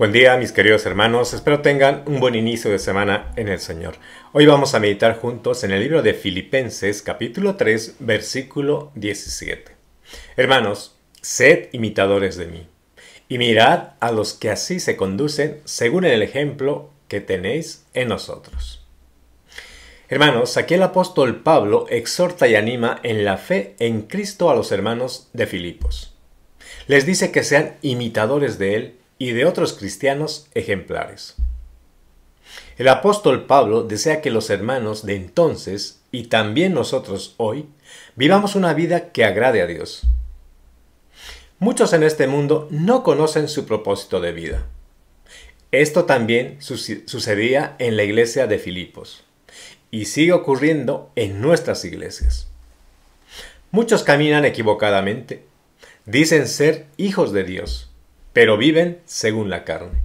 Buen día mis queridos hermanos, espero tengan un buen inicio de semana en el Señor. Hoy vamos a meditar juntos en el libro de Filipenses capítulo 3 versículo 17. Hermanos, sed imitadores de mí y mirad a los que así se conducen según el ejemplo que tenéis en nosotros. Hermanos, aquí el apóstol Pablo exhorta y anima en la fe en Cristo a los hermanos de Filipos. Les dice que sean imitadores de Él y de otros cristianos ejemplares. El apóstol Pablo desea que los hermanos de entonces, y también nosotros hoy, vivamos una vida que agrade a Dios. Muchos en este mundo no conocen su propósito de vida. Esto también sucedía en la iglesia de Filipos y sigue ocurriendo en nuestras iglesias. Muchos caminan equivocadamente, dicen ser hijos de Dios, pero viven según la carne.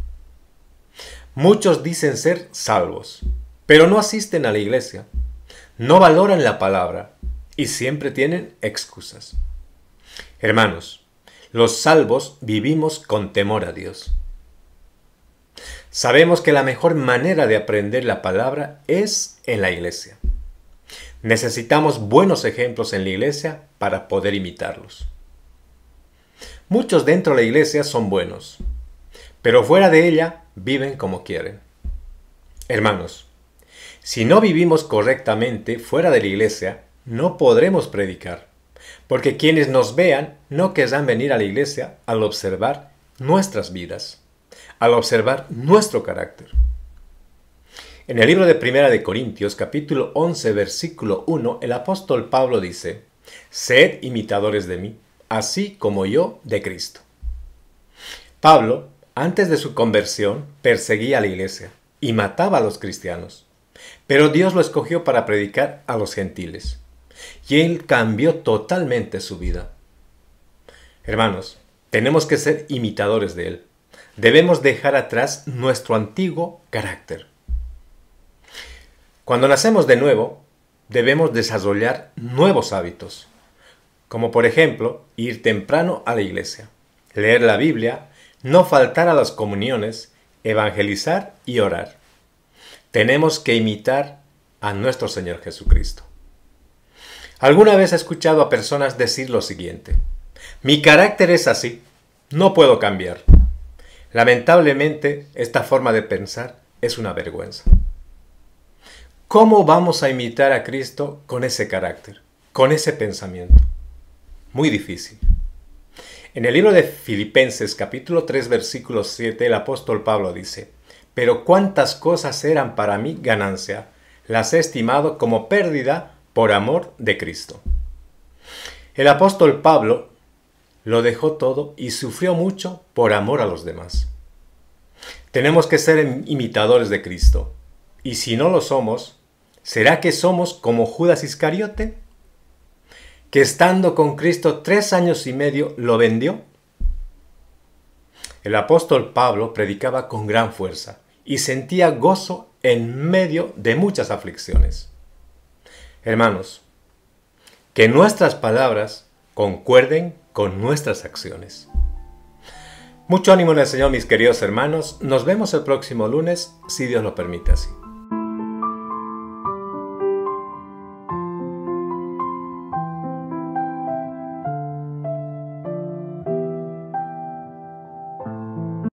Muchos dicen ser salvos, pero no asisten a la iglesia, no valoran la palabra y siempre tienen excusas. Hermanos, los salvos vivimos con temor a Dios. Sabemos que la mejor manera de aprender la palabra es en la iglesia. Necesitamos buenos ejemplos en la iglesia para poder imitarlos. Muchos dentro de la iglesia son buenos, pero fuera de ella viven como quieren. Hermanos, si no vivimos correctamente fuera de la iglesia, no podremos predicar, porque quienes nos vean no querrán venir a la iglesia al observar nuestras vidas, al observar nuestro carácter. En el libro de Primera de Corintios, capítulo 11, versículo 1, el apóstol Pablo dice, Sed imitadores de mí, así como yo de Cristo. Pablo, antes de su conversión, perseguía a la iglesia y mataba a los cristianos, pero Dios lo escogió para predicar a los gentiles, y él cambió totalmente su vida. Hermanos, tenemos que ser imitadores de él. Debemos dejar atrás nuestro antiguo carácter. Cuando nacemos de nuevo, debemos desarrollar nuevos hábitos como por ejemplo ir temprano a la iglesia, leer la Biblia, no faltar a las comuniones, evangelizar y orar. Tenemos que imitar a nuestro Señor Jesucristo. ¿Alguna vez he escuchado a personas decir lo siguiente? Mi carácter es así, no puedo cambiar. Lamentablemente, esta forma de pensar es una vergüenza. ¿Cómo vamos a imitar a Cristo con ese carácter, con ese pensamiento? muy difícil. En el libro de Filipenses capítulo 3 versículo 7 el apóstol Pablo dice, Pero cuántas cosas eran para mí ganancia, las he estimado como pérdida por amor de Cristo. El apóstol Pablo lo dejó todo y sufrió mucho por amor a los demás. Tenemos que ser imitadores de Cristo, y si no lo somos, ¿será que somos como Judas Iscariote? que estando con Cristo tres años y medio lo vendió? El apóstol Pablo predicaba con gran fuerza y sentía gozo en medio de muchas aflicciones. Hermanos, que nuestras palabras concuerden con nuestras acciones. Mucho ánimo en el Señor, mis queridos hermanos. Nos vemos el próximo lunes, si Dios lo permite así.